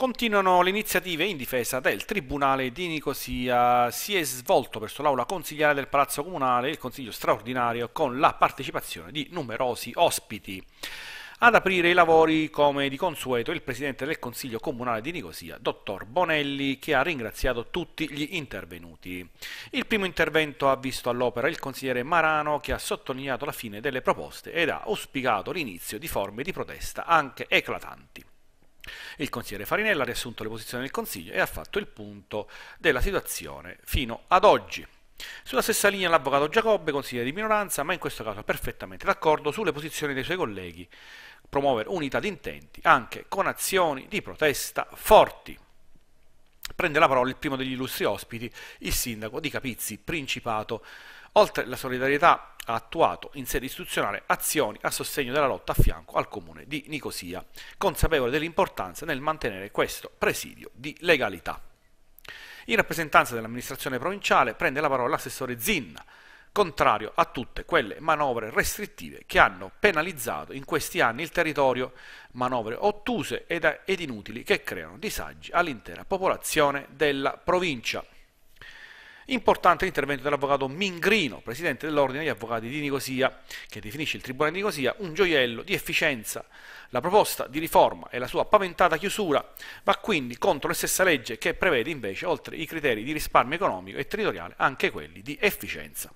Continuano le iniziative in difesa del Tribunale di Nicosia. Si è svolto presso l'aula consigliare del Palazzo Comunale il Consiglio straordinario con la partecipazione di numerosi ospiti. Ad aprire i lavori, come di consueto, il Presidente del Consiglio Comunale di Nicosia, Dottor Bonelli, che ha ringraziato tutti gli intervenuti. Il primo intervento ha visto all'opera il consigliere Marano, che ha sottolineato la fine delle proposte ed ha auspicato l'inizio di forme di protesta anche eclatanti. Il consigliere Farinella ha riassunto le posizioni del Consiglio e ha fatto il punto della situazione fino ad oggi. Sulla stessa linea l'avvocato Giacobbe, consigliere di minoranza, ma in questo caso perfettamente d'accordo sulle posizioni dei suoi colleghi, promuovere unità di intenti anche con azioni di protesta forti prende la parola il primo degli illustri ospiti, il sindaco di Capizzi, Principato. Oltre alla solidarietà ha attuato in sede istituzionale azioni a sostegno della lotta a fianco al comune di Nicosia, consapevole dell'importanza nel mantenere questo presidio di legalità. In rappresentanza dell'amministrazione provinciale prende la parola l'assessore Zinna, contrario a tutte quelle manovre restrittive che hanno penalizzato in questi anni il territorio, manovre ottuse ed, ed inutili che creano disagi all'intera popolazione della provincia. Importante l'intervento dell'avvocato Mingrino, presidente dell'Ordine degli Avvocati di Nicosia, che definisce il Tribunale di Nicosia un gioiello di efficienza. La proposta di riforma e la sua paventata chiusura va quindi contro la stessa legge che prevede invece, oltre i criteri di risparmio economico e territoriale, anche quelli di efficienza.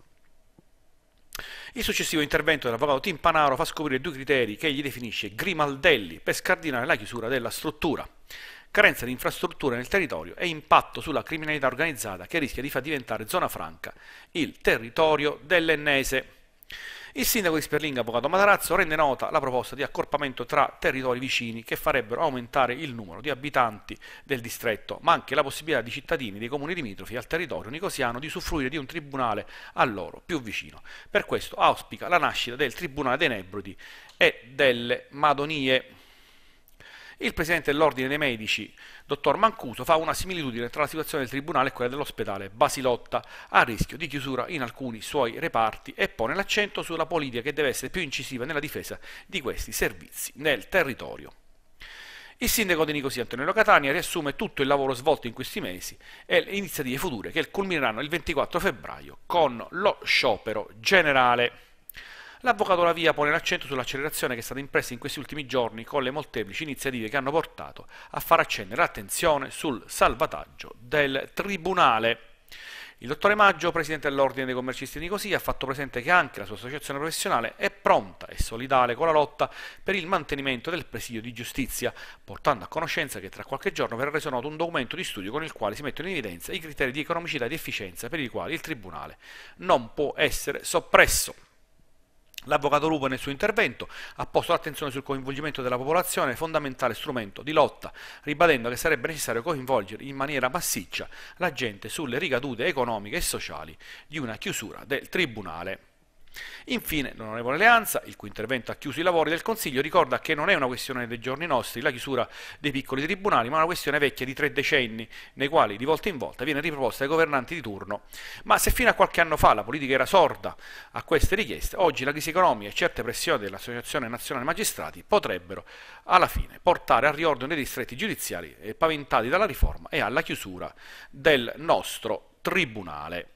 Il successivo intervento dell'avvocato Timpanaro fa scoprire due criteri che egli definisce grimaldelli per scardinare la chiusura della struttura. Carenza di infrastrutture nel territorio e impatto sulla criminalità organizzata che rischia di far diventare zona franca il territorio dell'ennese. Il sindaco di Sperlinga, avvocato Matarazzo, rende nota la proposta di accorpamento tra territori vicini che farebbero aumentare il numero di abitanti del distretto, ma anche la possibilità di cittadini dei comuni limitrofi al territorio nicosiano di usufruire di un tribunale a loro più vicino. Per questo auspica la nascita del Tribunale dei Nebrodi e delle Madonie. Il presidente dell'Ordine dei Medici, dottor Mancuso, fa una similitudine tra la situazione del tribunale e quella dell'ospedale Basilotta, a rischio di chiusura in alcuni suoi reparti e pone l'accento sulla politica che deve essere più incisiva nella difesa di questi servizi nel territorio. Il sindaco di Nicosia Antonello Catania riassume tutto il lavoro svolto in questi mesi e le iniziative future che culmineranno il 24 febbraio con lo sciopero generale. L'avvocato Lavia pone l'accento sull'accelerazione che è stata impressa in questi ultimi giorni con le molteplici iniziative che hanno portato a far accendere l'attenzione sul salvataggio del Tribunale. Il dottore Maggio, presidente dell'Ordine dei commercisti di Nicosia, ha fatto presente che anche la sua associazione professionale è pronta e solidale con la lotta per il mantenimento del presidio di giustizia, portando a conoscenza che tra qualche giorno verrà reso noto un documento di studio con il quale si mettono in evidenza i criteri di economicità e di efficienza per i quali il Tribunale non può essere soppresso. L'Avvocato Lupo nel suo intervento ha posto l'attenzione sul coinvolgimento della popolazione, fondamentale strumento di lotta, ribadendo che sarebbe necessario coinvolgere in maniera massiccia la gente sulle ricadute economiche e sociali di una chiusura del Tribunale. Infine, l'onorevole Leanza, il cui intervento ha chiuso i lavori del Consiglio, ricorda che non è una questione dei giorni nostri la chiusura dei piccoli tribunali, ma una questione vecchia di tre decenni, nei quali di volta in volta viene riproposta ai governanti di turno. Ma se fino a qualche anno fa la politica era sorda a queste richieste, oggi la crisi economica e certe pressioni dell'Associazione Nazionale Magistrati potrebbero alla fine portare al riordino dei distretti giudiziari paventati dalla riforma e alla chiusura del nostro tribunale.